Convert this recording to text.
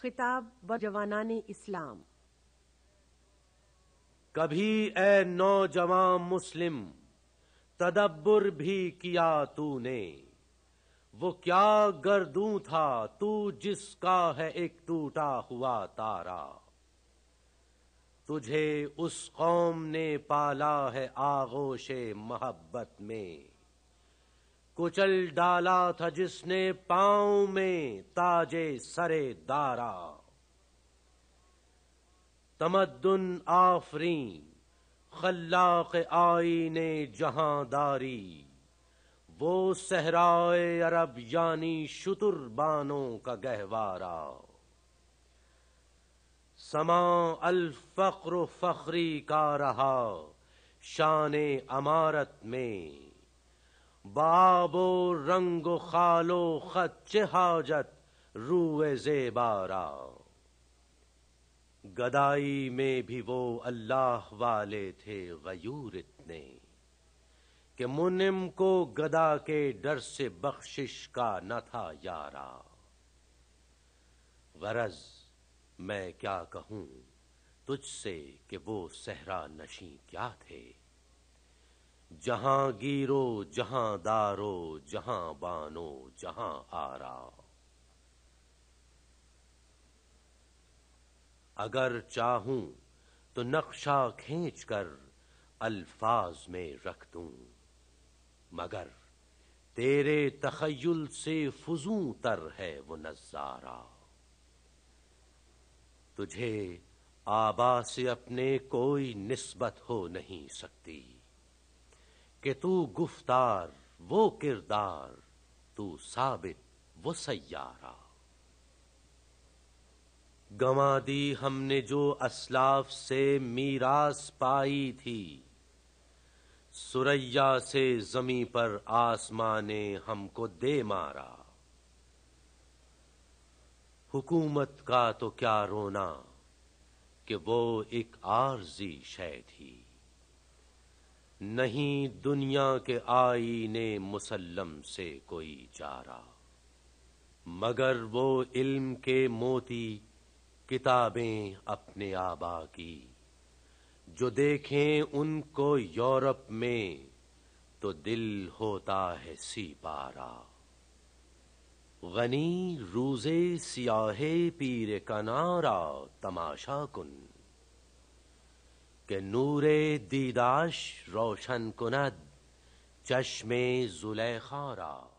खिताब जवाना ने इस्लाम कभी ए नौजवान मुस्लिम तदब्बर भी किया तूने वो क्या गर्दू था तू जिसका है एक टूटा हुआ तारा तुझे उस कौम ने पाला है आगोशे मोहब्बत में कुचल डाला था जिसने पांव में ताजे सरे दारा तमद्दुन आफरी खल्लाक आईने जहादारी वो सहराए अरब यानी शुतुर बानों का गहवारा समा अल फख्र फखरी का रहा शान अमारत में باب रंग खालो و خال و जे बारा गदाई में भी वो अल्लाह वाले थे गयूर इतने कि मुनिम को गदा के डर से बख्शिश का न था यारा गरज मैं क्या कहूं तुझसे कि वो सहरा नशी क्या थे जहां गिरो जहां दारो जहां बानो जहां आरा अगर चाहूं तो नक्शा खींच कर अल्फाज में रख दूं मगर तेरे तखयुल से फजू तर है वो नजारा तुझे आबा से अपने कोई निस्बत हो नहीं सकती कि तू गुफ्तार वो किरदार तू साबित वो सैारा गंवा दी हमने जो असलाफ से मीरास पाई थी सुरैया से जमी पर आसमां ने हमको दे मारा हुकूमत का तो क्या रोना कि वो एक आरजी शय थी नहीं दुनिया के आईने मुसल्लम से कोई चारा मगर वो इल्म के मोती किताबें अपने आबा की जो देखें उनको यूरोप में तो दिल होता है सी पारा गनी रूजे सियाहे पीर कनारा तमाशा कुन که نور دیداش روشن کند چشم زلیخا را